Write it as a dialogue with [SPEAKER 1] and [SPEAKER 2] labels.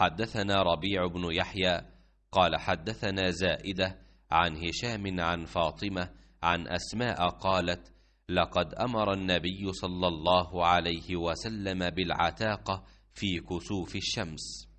[SPEAKER 1] حدثنا ربيع بن
[SPEAKER 2] يحيى قال حدثنا زائده عن هشام عن فاطمه عن اسماء قالت لقد امر النبي صلى الله عليه وسلم
[SPEAKER 1] بالعتاقه في كسوف الشمس